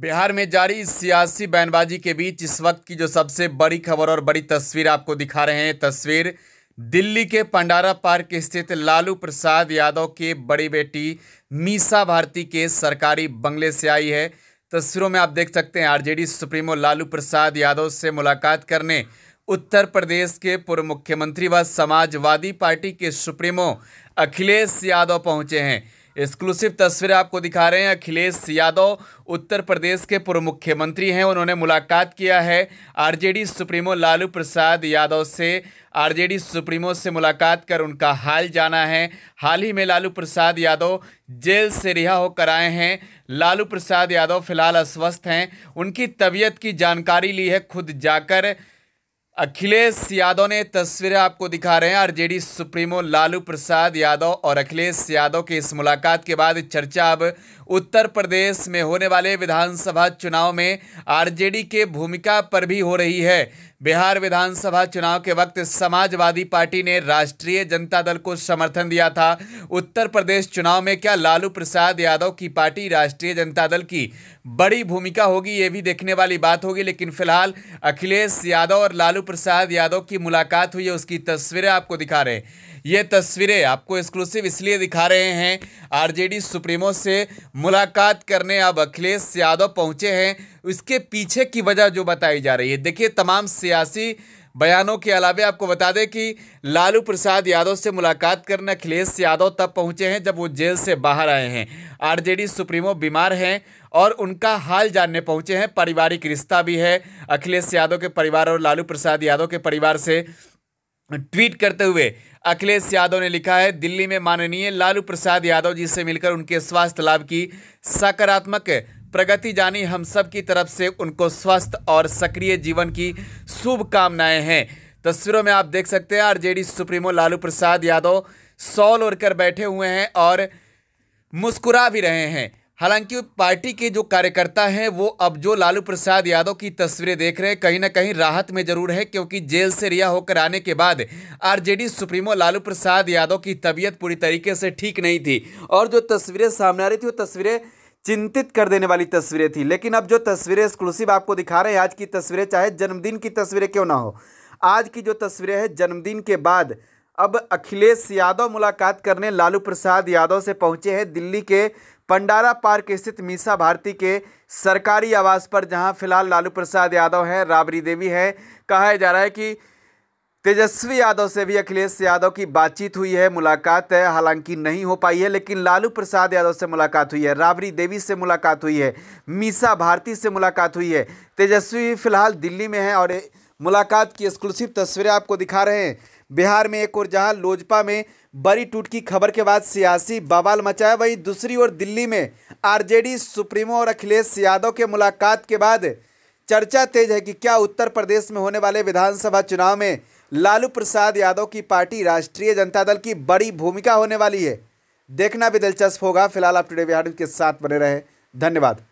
बिहार में जारी सियासी बयानबाजी के बीच इस वक्त की जो सबसे बड़ी खबर और बड़ी तस्वीर आपको दिखा रहे हैं तस्वीर दिल्ली के पंडारा पार्क स्थित लालू प्रसाद यादव के बड़ी बेटी मीसा भारती के सरकारी बंगले से आई है तस्वीरों में आप देख सकते हैं आरजेडी सुप्रीमो लालू प्रसाद यादव से मुलाकात करने उत्तर प्रदेश के पूर्व मुख्यमंत्री व समाजवादी पार्टी के सुप्रीमो अखिलेश यादव पहुंचे हैं एक्सक्लूसिव तस्वीरें आपको दिखा रहे हैं अखिलेश यादव उत्तर प्रदेश के पूर्व मुख्यमंत्री हैं उन्होंने मुलाकात किया है आरजेडी सुप्रीमो लालू प्रसाद यादव से आरजेडी सुप्रीमो से मुलाकात कर उनका हाल जाना है हाल ही में लालू प्रसाद यादव जेल से रिहा होकर आए हैं लालू प्रसाद यादव फिलहाल अस्वस्थ हैं उनकी तबीयत की जानकारी ली है खुद जाकर अखिलेश यादव ने तस्वीरें आपको दिखा रहे हैं आरजेडी सुप्रीमो लालू प्रसाद यादव और अखिलेश यादव की इस मुलाकात के बाद चर्चा अब उत्तर प्रदेश में होने वाले विधानसभा चुनाव में आरजेडी के भूमिका पर भी हो रही है बिहार विधानसभा चुनाव के वक्त समाजवादी पार्टी ने राष्ट्रीय जनता दल को समर्थन दिया था उत्तर प्रदेश चुनाव में क्या लालू प्रसाद यादव की पार्टी राष्ट्रीय जनता दल की बड़ी भूमिका होगी ये भी देखने वाली बात होगी लेकिन फिलहाल अखिलेश यादव और लालू प्रसाद यादव की मुलाकात हुई है उसकी तस्वीरें आपको दिखा रहे हैं ये तस्वीरें आपको एक्सक्लूसिव इसलिए दिखा रहे हैं आरजेडी सुप्रीमो से मुलाकात करने अब अखिलेश यादव पहुंचे हैं इसके पीछे की वजह जो बताई जा रही है देखिए तमाम सियासी बयानों के अलावा आपको बता दें कि लालू प्रसाद यादव से मुलाकात करने अखिलेश यादव तब पहुंचे हैं जब वो जेल से बाहर आए हैं आरजेडी सुप्रीमो बीमार हैं और उनका हाल जानने पहुंचे हैं पारिवारिक रिश्ता भी है अखिलेश यादव के परिवार और लालू प्रसाद यादव के परिवार से ट्वीट करते हुए अखिलेश यादव ने लिखा है दिल्ली में माननीय लालू प्रसाद यादव जी से मिलकर उनके स्वास्थ्य लाभ की सकारात्मक प्रगति जानी हम सब की तरफ से उनको स्वस्थ और सक्रिय जीवन की शुभकामनाएं हैं तस्वीरों में आप देख सकते हैं RJD supremo Lalu Prasad Yadav shawl ओढ़कर बैठे हुए हैं और मुस्कुरा भी रहे हैं हालांकि पार्टी के जो कार्यकर्ता हैं वो अब जो लालू प्रसाद यादव की तस्वीरें देख रहे हैं कहीं ना कहीं राहत में जरूर है क्योंकि जेल से रिहा होकर आने के बाद आरजेडी सुप्रीमो लालू प्रसाद यादव की तबीयत पूरी तरीके से ठीक नहीं थी और जो तस्वीरें सामने आ रही थी वो तस्वीरें चिंतित कर देने वाली तस्वीरें थी लेकिन अब जो तस्वीरें एक्सक्लूसिव आपको दिखा रहे हैं आज की तस्वीरें चाहे जन्मदिन की तस्वीरें क्यों ना हो आज की जो तस्वीरें हैं जन्मदिन के बाद अब अखिलेश यादव मुलाकात करने लालू प्रसाद यादव से पहुंचे हैं दिल्ली के पंडारा पार्क स्थित मीसा भारती के सरकारी आवास पर जहां फिलहाल लालू प्रसाद यादव हैं राबरी देवी हैं कहा जा रहा है कि तेजस्वी यादव से भी अखिलेश यादव की बातचीत हुई है मुलाकात है हालांकि नहीं हो पाई है लेकिन लालू प्रसाद यादव से मुलाकात हुई है राबरी देवी से मुलाकात हुई है मीसा भारती से मुलाकात हुई है तेजस्वी फिलहाल दिल्ली में है और मुलाकात की एक्सक्लूसिव तस्वीरें आपको दिखा रहे हैं बिहार में एक और जहां लोजपा में बड़ी टूट की खबर के बाद सियासी बवाल मचाया वहीं दूसरी ओर दिल्ली में आरजेडी सुप्रीमो और अखिलेश यादव के मुलाकात के बाद चर्चा तेज है कि क्या उत्तर प्रदेश में होने वाले विधानसभा चुनाव में लालू प्रसाद यादव की पार्टी राष्ट्रीय जनता दल की बड़ी भूमिका होने वाली है देखना भी दिलचस्प होगा फिलहाल आप टुडे बिहार के साथ बने रहे धन्यवाद